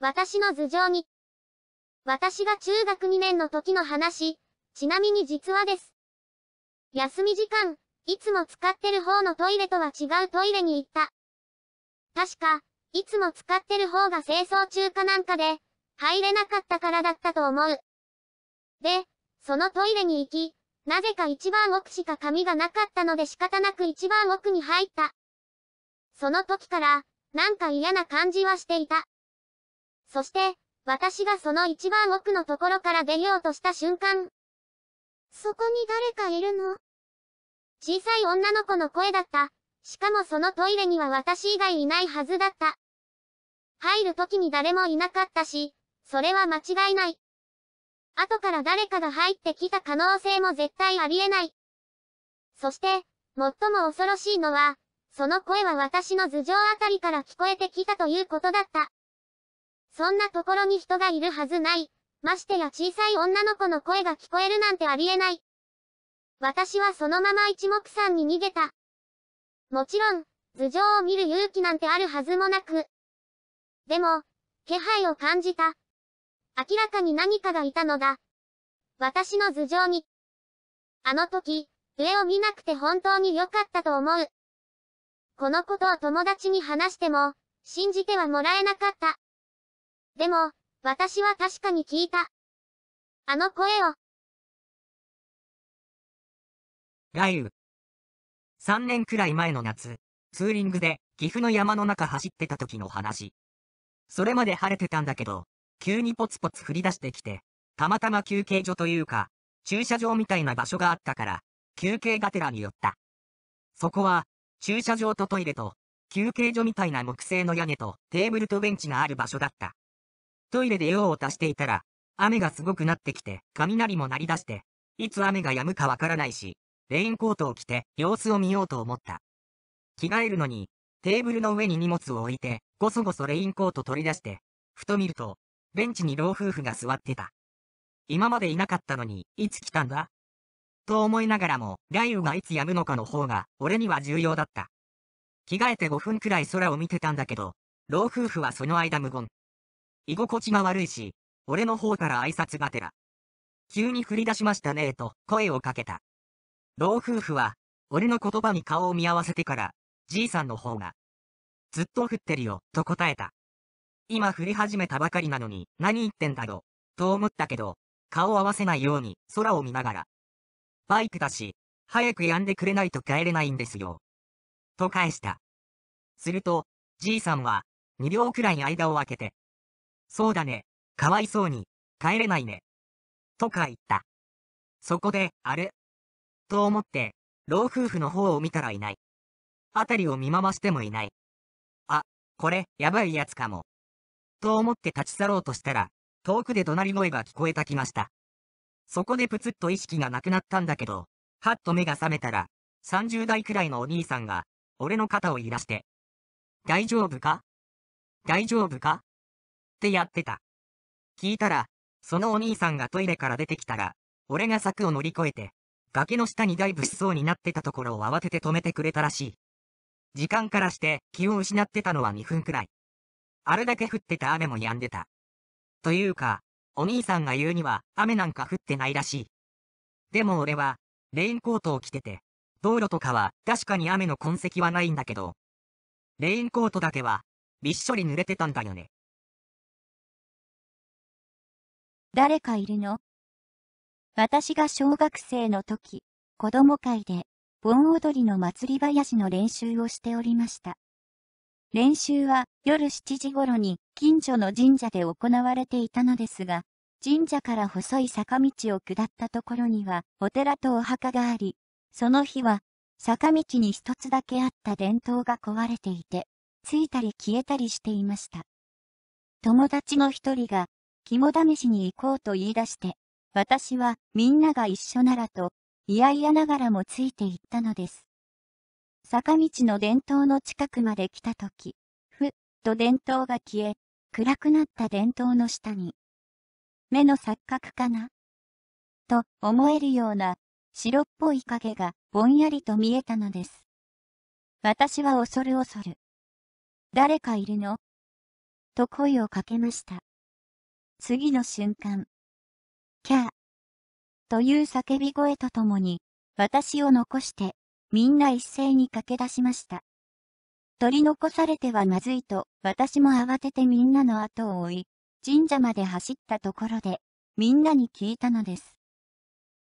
私の頭上に。私が中学2年の時の話、ちなみに実はです。休み時間、いつも使ってる方のトイレとは違うトイレに行った。確か、いつも使ってる方が清掃中かなんかで、入れなかったからだったと思う。で、そのトイレに行き、なぜか一番奥しか紙がなかったので仕方なく一番奥に入った。その時から、なんか嫌な感じはしていた。そして、私がその一番奥のところから出ようとした瞬間。そこに誰かいるの小さい女の子の声だった。しかもそのトイレには私以外いないはずだった。入る時に誰もいなかったし、それは間違いない。後から誰かが入ってきた可能性も絶対ありえない。そして、最も恐ろしいのは、その声は私の頭上あたりから聞こえてきたということだった。そんなところに人がいるはずない。ましてや小さい女の子の声が聞こえるなんてありえない。私はそのまま一目散に逃げた。もちろん、頭上を見る勇気なんてあるはずもなく。でも、気配を感じた。明らかに何かがいたのだ。私の頭上に。あの時、上を見なくて本当に良かったと思う。このことを友達に話しても、信じてはもらえなかった。でも、私は確かに聞いた。あの声を。雷雨。3年くらい前の夏、ツーリングで岐阜の山の中走ってた時の話。それまで晴れてたんだけど、急にポツポツ降り出してきて、たまたま休憩所というか、駐車場みたいな場所があったから、休憩がてらに寄った。そこは、駐車場とトイレと、休憩所みたいな木製の屋根とテーブルとベンチがある場所だった。トイレで用を足していたら、雨がすごくなってきて、雷も鳴り出して、いつ雨が止むかわからないし、レインコートを着て様子を見ようと思った。着替えるのに、テーブルの上に荷物を置いて、ごそごそレインコート取り出して、ふと見ると、ベンチに老夫婦が座ってた。今までいなかったのに、いつ来たんだと思いながらも、雷雨がいつ止むのかの方が、俺には重要だった。着替えて5分くらい空を見てたんだけど、老夫婦はその間無言。居心地が悪いし、俺の方から挨拶がてら。急に降り出しましたねと声をかけた。老夫婦は、俺の言葉に顔を見合わせてから、じいさんの方が、ずっと降ってるよ、と答えた。今降り始めたばかりなのに、何言ってんだろう、と思ったけど、顔を合わせないように、空を見ながら。バイクだし、早くやんでくれないと帰れないんですよ。と返した。すると、じいさんは、二両くらい間を空けて、そうだね。かわいそうに、帰れないね。とか言った。そこで、あれと思って、老夫婦の方を見たらいない。あたりを見回してもいない。あ、これ、やばいやつかも。と思って立ち去ろうとしたら、遠くで怒鳴り声が聞こえた気がした。そこでプツッと意識がなくなったんだけど、はっと目が覚めたら、30代くらいのお兄さんが、俺の肩を揺らして。大丈夫か大丈夫かってやってた。聞いたら、そのお兄さんがトイレから出てきたら、俺が柵を乗り越えて、崖の下にダイブしそうになってたところを慌てて止めてくれたらしい。時間からして気を失ってたのは2分くらい。あれだけ降ってた雨も止んでた。というか、お兄さんが言うには雨なんか降ってないらしい。でも俺は、レインコートを着てて、道路とかは確かに雨の痕跡はないんだけど、レインコートだけは、びっしょり濡れてたんだよね。誰かいるの私が小学生の時、子供会で、盆踊りの祭り林の練習をしておりました。練習は夜7時頃に近所の神社で行われていたのですが、神社から細い坂道を下ったところにはお寺とお墓があり、その日は坂道に一つだけあった伝統が壊れていて、ついたり消えたりしていました。友達の一人が肝試しに行こうと言い出して、私はみんなが一緒ならと、嫌々ながらもついて行ったのです。坂道の伝統の近くまで来たとき、ふっと伝統が消え、暗くなった伝統の下に、目の錯覚かなと思えるような白っぽい影がぼんやりと見えたのです。私は恐る恐る。誰かいるのと声をかけました。次の瞬間、キャーという叫び声とともに、私を残して、みんな一斉に駆け出しました。取り残されてはまずいと、私も慌ててみんなの後を追い、神社まで走ったところで、みんなに聞いたのです。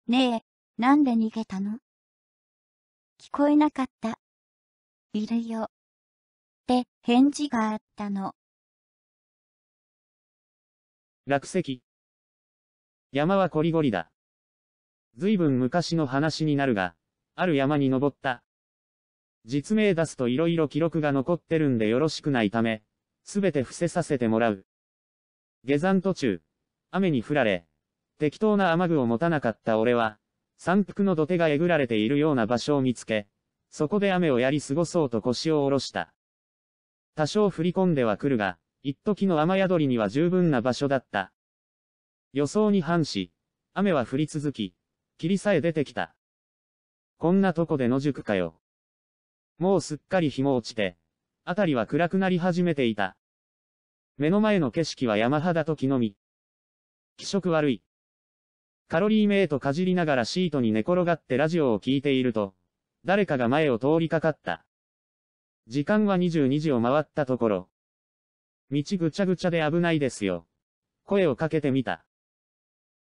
ねえ、なんで逃げたの聞こえなかった。いるよ。って返事があったの。落石。山はこりごりだ。ずいぶん昔の話になるが、ある山に登った。実名出すと色々記録が残ってるんでよろしくないため、すべて伏せさせてもらう。下山途中、雨に降られ、適当な雨具を持たなかった俺は、山腹の土手がえぐられているような場所を見つけ、そこで雨をやり過ごそうと腰を下ろした。多少振り込んでは来るが、一時の雨宿りには十分な場所だった。予想に反し、雨は降り続き、霧さえ出てきた。こんなとこで野宿かよ。もうすっかり日も落ちて、あたりは暗くなり始めていた。目の前の景色は山肌と木の実。気色悪い。カロリーメイトかじりながらシートに寝転がってラジオを聴いていると、誰かが前を通りかかった。時間は22時を回ったところ、道ぐちゃぐちゃで危ないですよ。声をかけてみた。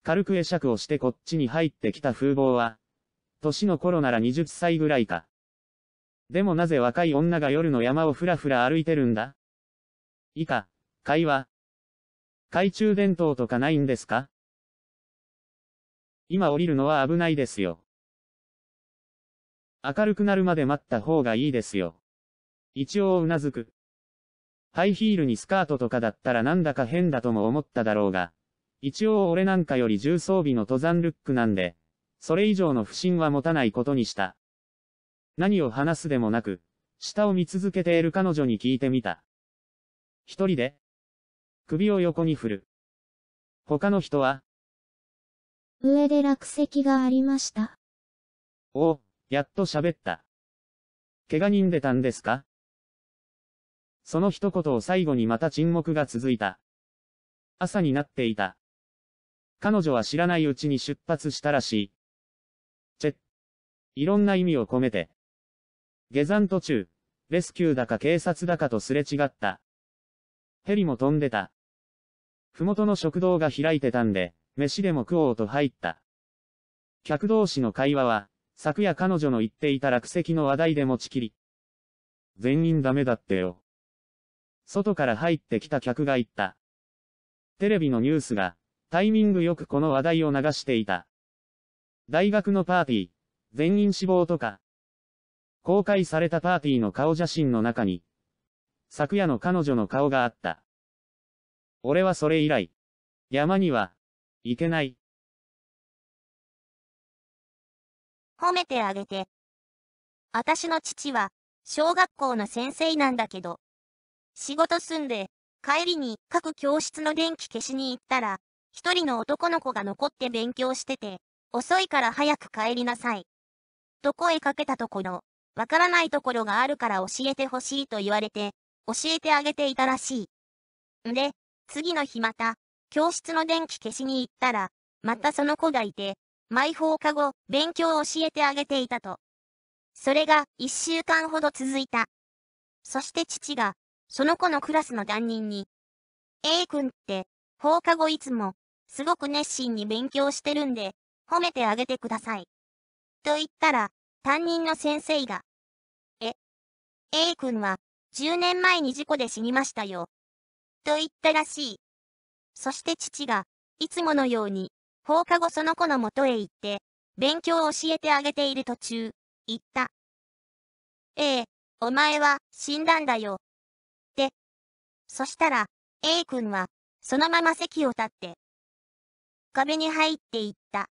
軽く会釈をしてこっちに入ってきた風貌は、歳の頃なら20歳ぐらいか。でもなぜ若い女が夜の山をふらふら歩いてるんだ以下、会話。懐中電灯とかないんですか今降りるのは危ないですよ。明るくなるまで待った方がいいですよ。一応うなずく。ハイヒールにスカートとかだったらなんだか変だとも思っただろうが、一応俺なんかより重装備の登山ルックなんで、それ以上の不信は持たないことにした。何を話すでもなく、下を見続けている彼女に聞いてみた。一人で首を横に振る。他の人は上で落石がありました。おやっと喋った。怪我人出たんですかその一言を最後にまた沈黙が続いた。朝になっていた。彼女は知らないうちに出発したらしい。チェッ。いろんな意味を込めて。下山途中、レスキューだか警察だかとすれ違った。ヘリも飛んでた。ふもとの食堂が開いてたんで、飯でも食おうと入った。客同士の会話は、昨夜彼女の言っていた落石の話題で持ちきり。全員ダメだってよ。外から入ってきた客が言った。テレビのニュースが、タイミングよくこの話題を流していた。大学のパーティー、全員死亡とか、公開されたパーティーの顔写真の中に、昨夜の彼女の顔があった。俺はそれ以来、山には、行けない。褒めてあげて。私の父は、小学校の先生なんだけど、仕事済んで、帰りに各教室の電気消しに行ったら、一人の男の子が残って勉強してて、遅いから早く帰りなさい。と声かけたところ、わからないところがあるから教えてほしいと言われて、教えてあげていたらしい。んで、次の日また、教室の電気消しに行ったら、またその子がいて、毎放課後、勉強を教えてあげていたと。それが、一週間ほど続いた。そして父が、その子のクラスの担任に、A 君って、放課後いつも、すごく熱心に勉強してるんで、褒めてあげてください。と言ったら、担任の先生が、え、A 君は、10年前に事故で死にましたよ。と言ったらしい。そして父が、いつものように、放課後その子のもとへ行って、勉強を教えてあげている途中、言った。ええ、お前は、死んだんだよ。そしたら、A 君は、そのまま席を立って、壁に入っていった。